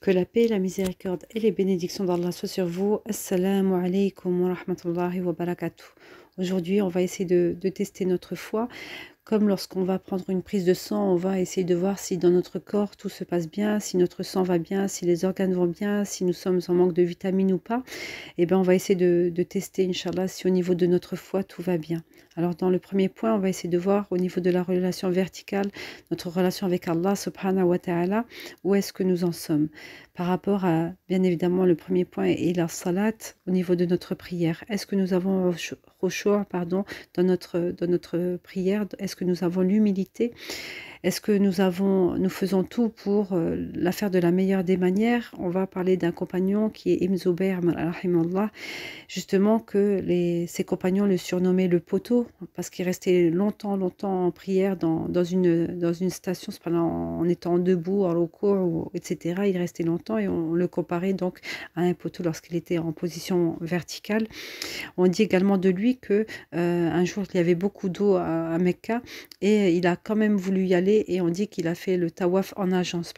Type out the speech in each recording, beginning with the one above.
Que la paix, la miséricorde et les bénédictions d'Allah soient sur vous. Assalamu alaikum wa rahmatullahi wa barakatuh. Aujourd'hui, on va essayer de, de, tester notre foi comme lorsqu'on va prendre une prise de sang, on va essayer de voir si dans notre corps tout se passe bien, si notre sang va bien, si les organes vont bien, si nous sommes en manque de vitamines ou pas. Et eh bien on va essayer de, tester, Inch'Allah, si au niveau de notre foi tout va bien. Alors dans le premier point, on va essayer de voir au niveau de la relation verticale, notre relation avec Allah subhanahu wa ta'ala, où est-ce que nous en sommes. Par rapport à, bien évidemment, le premier point et la salat au niveau de notre prière. Est-ce que nous avons pardon, dans, notre, dans notre prière Est-ce que nous avons l'humilité est-ce que nous, avons, nous faisons tout pour euh, la faire de la meilleure des manières On va parler d'un compagnon qui est Ibn Zubayr, justement que les, ses compagnons le surnommaient le poteau, parce qu'il restait longtemps, longtemps en prière dans, dans une, dans une station, en, étant debout, en recours, etc. Il restait longtemps et on, le comparait donc à un poteau lorsqu'il était en position verticale. On dit également de lui que euh, un jour il y avait beaucoup d'eau à Mecca et il a quand même voulu y aller et on dit qu'il a fait le tawaf en agence.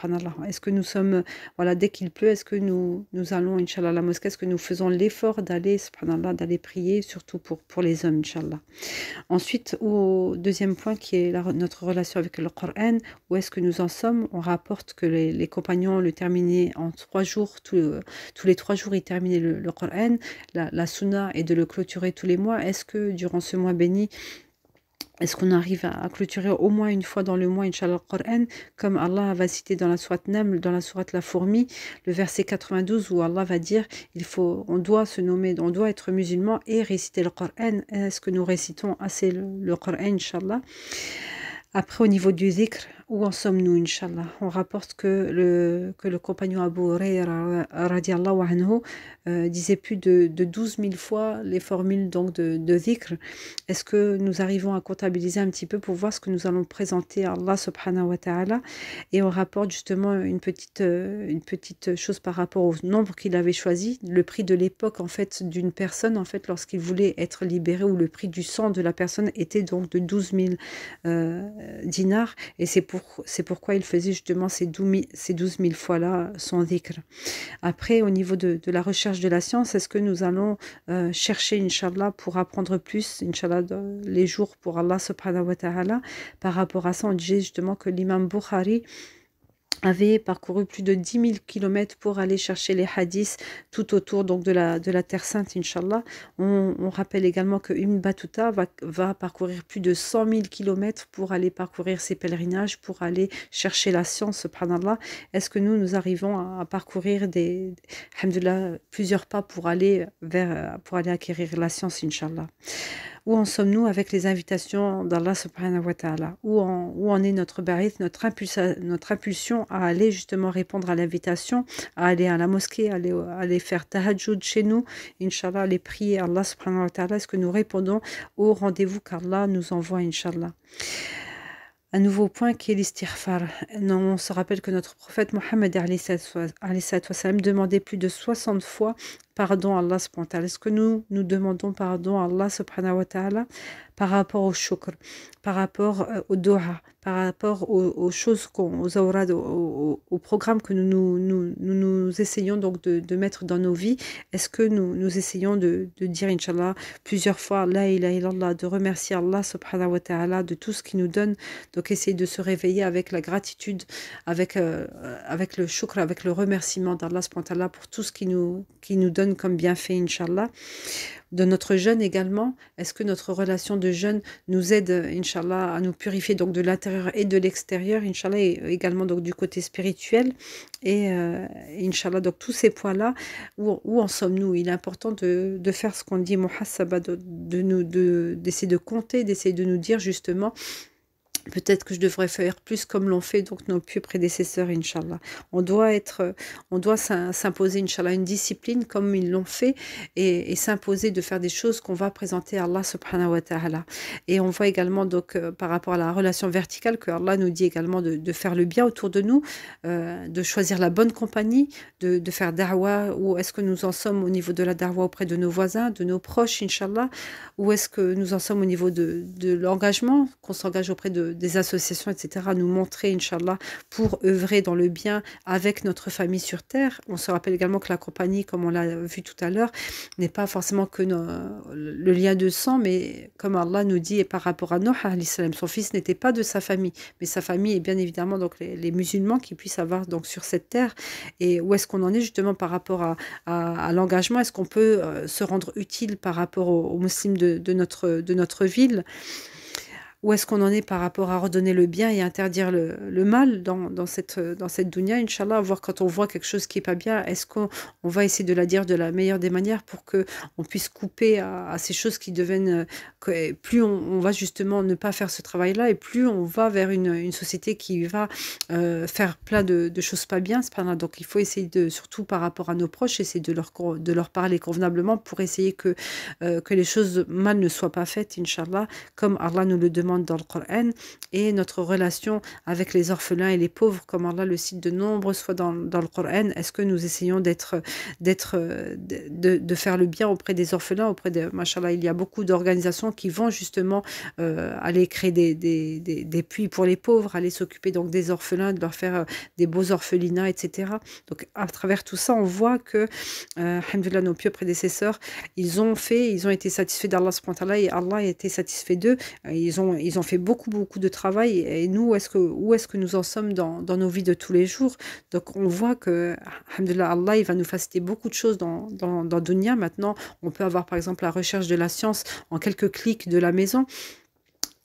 Est-ce que nous sommes, voilà, dès qu'il pleut, est-ce que nous, nous allons, Inch'Allah, à la mosquée, est-ce que nous faisons l'effort d'aller, d'aller prier, surtout pour, pour les hommes, Inch'Allah. Ensuite, au deuxième point qui est notre relation avec le Coran, où est-ce que nous en sommes On rapporte que les, compagnons le terminaient en trois jours, tous euh, les trois jours, ils terminaient le, Coran. La, la sunna est de le clôturer tous les mois. Est-ce que durant ce mois béni, est-ce qu'on arrive à, clôturer au moins une fois dans le mois, Inch'Allah, le Coran, comme Allah va citer dans la sourate Naml, dans la sourate La Fourmi, le verset 92, où Allah va dire il faut, on doit se nommer, on doit être musulman et réciter le Coran. Est-ce que nous récitons assez le, le Coran, Inch'Allah Après, au niveau du zikr, où en sommes-nous, Inch'Allah On rapporte que le, que le compagnon Abu radiallahu anhu, euh, disait plus de, de 12 000 fois les formules donc de, de dhikr. Est-ce que nous arrivons à comptabiliser un petit peu pour voir ce que nous allons présenter à Allah subhanahu wa ta'ala Et on rapporte justement une petite, euh, une petite chose par rapport au nombre qu'il avait choisi, le prix de l'époque en fait d'une personne en fait lorsqu'il voulait être libéré ou le prix du sang de la personne était donc de 12 000 euh, dinars. Et c'est pour c'est pourquoi il faisait justement ces 12 000 fois-là son dhikr. Après, au niveau de, la recherche de la science, est-ce que nous allons euh, chercher, Inch'Allah, pour apprendre plus, Inch'Allah, les jours pour Allah subhanahu wa ta'ala Par rapport à ça, on disait justement que l'imam Bukhari, avait parcouru plus de 10 000 km pour aller chercher les hadiths tout autour donc de la, de la Terre Sainte, inshallah On, rappelle également que Ibn Battuta va, parcourir plus de 100 000 km pour aller parcourir ses pèlerinages, pour aller chercher la science, subhanallah. Est-ce que nous, nous arrivons à, parcourir des, plusieurs pas pour aller, vers, pour aller acquérir la science, Inch'Allah où en sommes-nous avec les invitations d'Allah subhanahu wa ta'ala où en, est notre barith, notre, notre impulsion à aller justement répondre à l'invitation, à aller à la mosquée, à aller, aller faire tahajjud chez nous, Inch'Allah, les prier Allah subhanahu wa Est-ce que nous répondons au rendez-vous qu'Allah nous envoie, Inch'Allah? un nouveau point qui est l'istighfar. On se rappelle que notre prophète Mohammed demandait plus de 60 fois pardon Allah subhanahu Est-ce que nous, nous demandons pardon à Allah subhanahu wa ta'ala par rapport au shukr, par rapport euh, au doha, par rapport aux, choses qu'on, aux au programme que nous nous, essayons donc de, mettre dans nos vies Est-ce que nous, nous essayons de, dire, inshallah plusieurs fois, la ilaha illallah, de remercier Allah subhanahu wa ta'ala de tout ce qu'il nous donne Donc essayer de se réveiller avec la gratitude, avec, euh, avec le shukr, avec le remerciement d'Allah subhanahu wa ta'ala pour tout ce qu'il nous, qui nous donne comme bien fait, Inch'Allah. De notre jeûne également, est-ce que notre relation de jeûne nous aide, Inch'Allah, à nous purifier donc de l'intérieur et de l'extérieur, Inch'Allah, euh, également donc du côté spirituel. Et euh, Inch'Allah, donc tous ces points-là, où, en sommes-nous Il est important de, faire ce qu'on dit, mohassaba de, de nous d'essayer de compter, d'essayer de nous dire justement Peut-être que je devrais faire plus comme l'ont fait donc nos pieux prédécesseurs, Inch'Allah. On doit être, on doit s'imposer, Inch'Allah, une discipline comme ils l'ont fait et, s'imposer de faire des choses qu'on va présenter à Allah subhanahu wa ta'ala. Et on voit également donc euh, par rapport à la relation verticale que Allah nous dit également de, faire le bien autour de nous, euh, de choisir la bonne compagnie, de, faire da'wah, ou est-ce que nous en sommes au niveau de la da'wah auprès de nos voisins, de nos proches, Inch'Allah, ou est-ce que nous en sommes au niveau de l'engagement, qu'on s'engage auprès de des associations, etc., nous montrer, Inch'Allah, pour œuvrer dans le bien avec notre famille sur Terre. On se rappelle également que la compagnie, comme on l'a vu tout à l'heure, n'est pas forcément que le lien de sang, mais comme Allah nous dit, et par rapport à Noah, son fils n'était pas de sa famille, mais sa famille est bien évidemment donc les, musulmans qui puissent avoir donc sur cette terre. Et où est-ce qu'on en est justement par rapport à, l'engagement Est-ce qu'on peut euh, se rendre utile par rapport aux, musulmans notre, de notre ville où est-ce qu'on en est par rapport à redonner le bien et interdire le, mal dans, dans, cette, dans cette dunya, Inch'Allah, voir quand on voit quelque chose qui n'est pas bien, est-ce qu'on va essayer de la dire de la meilleure des manières pour que on puisse couper à, ces choses qui deviennent, euh, plus on, va justement ne pas faire ce travail-là et plus on va vers une, société qui va euh, faire plein de, choses pas bien, donc il faut essayer de, surtout par rapport à nos proches, essayer de leur, de leur parler convenablement pour essayer que, euh, que les choses mal ne soient pas faites, Inch'Allah, comme Allah nous le demande dans le Coran et notre relation avec les orphelins et les pauvres, comme Allah le cite de nombreuses fois dans, dans le Coran. Est-ce que nous essayons d'être, d'être, de, de, faire le bien auprès des orphelins, auprès de machallah, il y a beaucoup d'organisations qui vont justement euh, aller créer des, des, des, puits pour les pauvres, aller s'occuper donc des orphelins, de leur faire euh, des beaux orphelinats, etc. Donc à travers tout ça, on voit que, euh, nos pieux prédécesseurs, ils ont fait, ils ont été satisfaits d'Allah et Allah a été satisfait d'eux. Ils ont ils ont fait beaucoup, beaucoup de travail. Et nous, où est-ce que, où est que nous en sommes dans, nos vies de tous les jours Donc, on voit que, Allah, il va nous faciliter beaucoup de choses dans, dans, dans Maintenant, on peut avoir, par exemple, la recherche de la science en quelques clics de la maison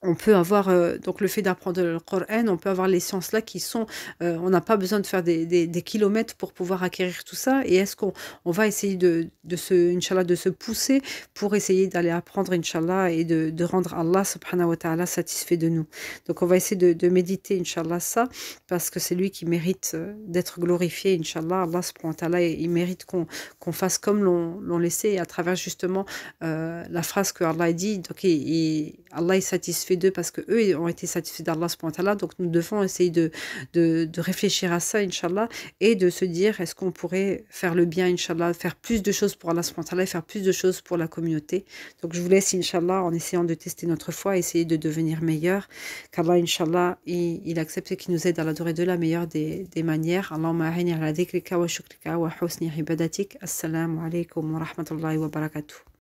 on peut avoir euh, donc le fait d'apprendre le Coran, on peut avoir les sciences là qui sont, euh, on n'a pas besoin de faire des, kilomètres pour pouvoir acquérir tout ça. Et est-ce qu'on va essayer de, de se, Inch'Allah, de se pousser pour essayer d'aller apprendre, Inch'Allah, et de, de, rendre Allah subhanahu wa ta'ala satisfait de nous. Donc on va essayer de, de méditer, Inch'Allah, ça, parce que c'est lui qui mérite euh, d'être glorifié, Inch'Allah. Allah subhanahu wa ta'ala, il mérite qu'on qu'on fasse comme l'on laissé à travers justement la phrase que Allah dit. Donc il Allah est satisfait d'eux parce que eux ont été satisfaits d'Allah donc nous devons essayer de, de, réfléchir à ça Inch'Allah et de se dire est-ce qu'on pourrait faire le bien Inch'Allah faire plus de choses pour Allah et faire plus de choses pour la communauté donc je vous laisse Inch'Allah en essayant de tester notre foi essayer de devenir meilleur qu'Allah Inch'Allah il, il accepte et qu'il nous aide à l'adorer de la meilleure des, manières Allahumma wa wa husni ibadatik Assalamu alaikum wa rahmatullahi wa barakatuh